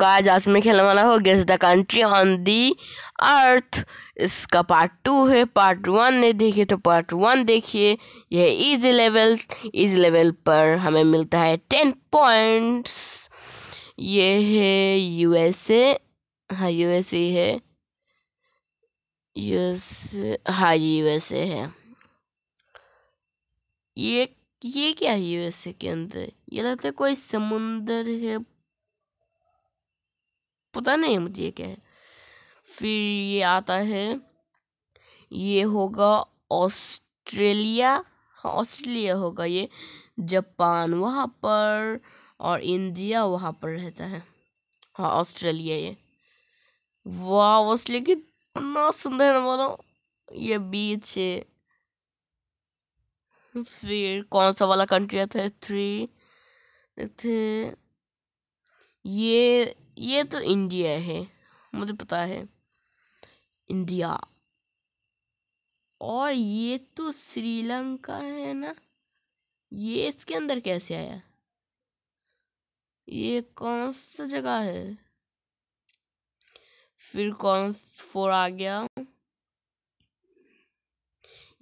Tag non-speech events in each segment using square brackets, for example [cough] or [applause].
guys आज मैं खेलने वाला हूँ guess the country on the earth इसका पार्ट टू है पार्ट वन ने देखे तो पार्ट वन देखिए यह इजी लेवल इजी लेवल पर हमें मिलता है टेन पॉइंट्स ये है यूएसए हाँ यूएसए है यूएसए हाँ यूएसए है ये ये क्या है यूएसए के अंदर ये लगता है कोई समुंदर है पता नहीं मुझे क्या है फिर ये आता है ये होगा ऑस्ट्रेलिया हाँ, ऑस्ट्रेलिया होगा ये जापान वहाँ पर और इंडिया वहाँ पर रहता है हाँ ऑस्ट्रेलिया ये वाह ऑस्ट्रेलिया कितना इतना सुंदर बोलो ये बीच है फिर कौन सा वाला कंट्री आता है थ्री थे ये ये तो इंडिया है मुझे पता है इंडिया और ये तो श्रीलंका है ना ये इसके अंदर कैसे आया ये कौन सा जगह है फिर कौन फोर आ गया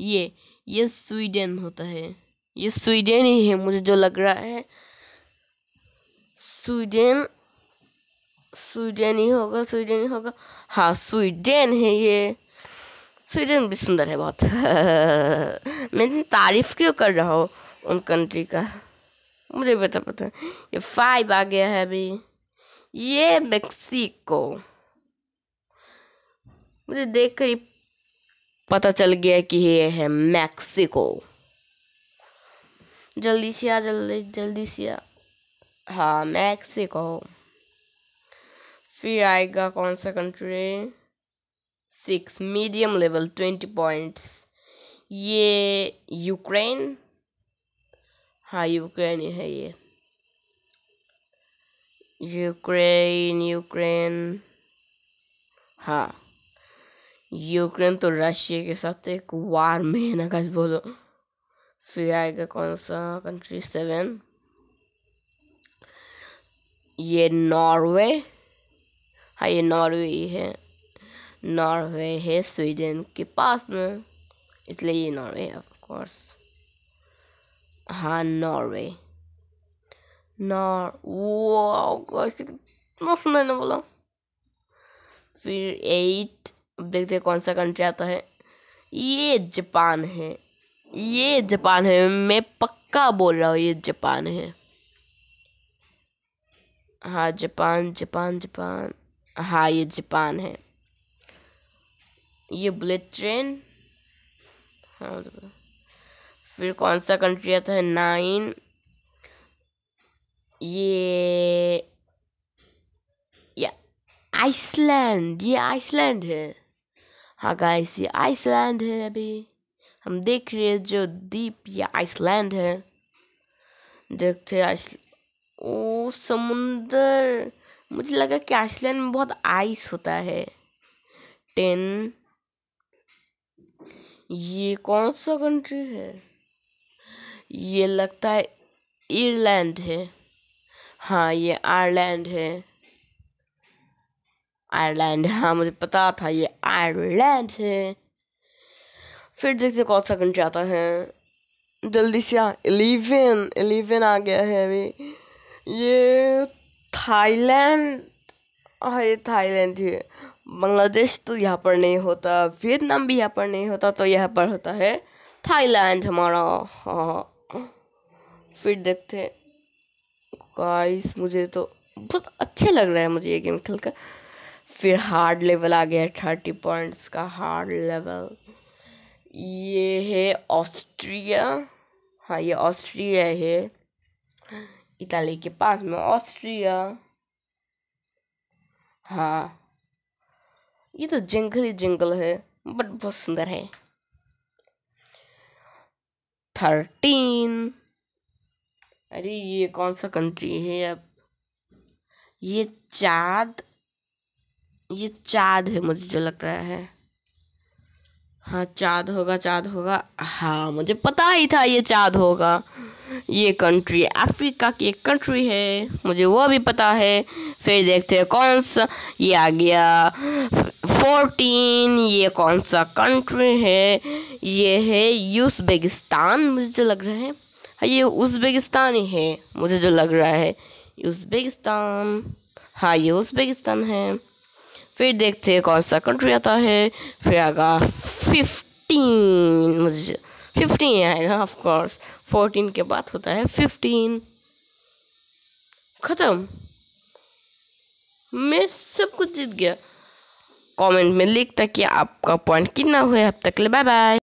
ये ये स्वीडन होता है ये स्वीडन ही है मुझे जो लग रहा है स्वीडन स्वीडन ही होगा स्वीडन ही होगा हाँ स्वीडन है ये स्वीडन भी सुंदर है बहुत [laughs] मैं इतनी तारीफ़ क्यों कर रहा हूँ उन कंट्री का मुझे तो पता पता ये फाइव आ गया है अभी ये मेक्सिको मुझे देख कर ही पता चल गया कि ये है मैक्सिको जल्दी से आ जल्दी जल्दी से आ हाँ मैक्सिको फिर आएगा कौन सा country six medium level twenty points ये यूक्रेन हाँ यूक्रेन ही है ये यूक्रेन यूक्रेन हाँ यूक्रेन तो रशिया के साथ एक वार में है ना गज बोलो फिर आएगा कौन सा कंट्री सेवन ये नॉर्वे हाँ ये नॉर्वे है नॉर्वे है स्वीडन के पास में इसलिए ये नॉर्वे है कोर्स हाँ नॉर्वे नॉर वो कितना सुंदर बोला फिर एट अब देखते हैं कौन सा कंट्री आता है ये जापान है ये जापान है मैं पक्का बोल रहा हूँ ये जापान है हाँ जापान जापान जापान हाँ ये जापान है ये बुलेट ट्रेन हाँ तो फिर कौन सा कंट्री आता है नाइन ये आइसलैंड ये आइसलैंड है हाँ गाइस ये आइसलैंड है अभी हम देख रहे हैं जो द्वीप ये आइसलैंड है देखते आइस ओ समुंदर मुझे लगा कि आइसलैंड में बहुत आइस होता है टेन ये कौन सा कंट्री है ये लगता है आयरलैंड है हाँ ये आयरलैंड है आयरलैंड हाँ मुझे पता था ये आयरलैंड है फिर देखते कौन सा कंट्री आता है जल्दी से इलेवन इलेवन आ गया है अभी ये थाईलैंड ये थाईलैंड ही बांग्लादेश तो यहाँ पर नहीं होता वियतनाम भी यहाँ पर नहीं होता तो यहाँ पर होता है थाईलैंड हमारा हाँ फिर देखते हैं गाइस मुझे तो बहुत अच्छे लग रहा है मुझे ये गेम खेल कर फिर हार्ड लेवल आ गया थर्टी पॉइंट्स का हार्ड लेवल ये है ऑस्ट्रिया हाँ ये ऑस्ट्रिया है इटली के पास में ऑस्ट्रिया हाँ ये तो जंगल ही जंगल है बट बहुत सुंदर है थर्टीन अरे ये कौन सा कंट्री है अब ये चाद ये चाद है मुझे जो लग रहा है हाँ चाद होगा चाद होगा हाँ मुझे पता ही था ये चाद होगा ये कंट्री अफ्रीका की एक कंट्री है मुझे वो भी पता है फिर देखते हैं कौन सा ये आ गया फोर्टीन ये कौन सा कंट्री है ये है यूजबेगिस्तान मुझे जो लग रहा है हाँ ये उज्बेकिस्तान ही है मुझे जो लग रहा है उज्बेकिस्तान हाँ ये उज्बेगिस्तान है फिर देखते हैं कौन सा कंट्री आता है फिर आगा फिफ्टीन मुझे फिफ्टीन आएगा ऑफकोर्स फोर्टीन के बाद होता है फिफ्टीन ख़त्म मैं सब कुछ जीत गया कमेंट में लिखता कि आपका पॉइंट कितना हुआ अब तक ले बाय बाय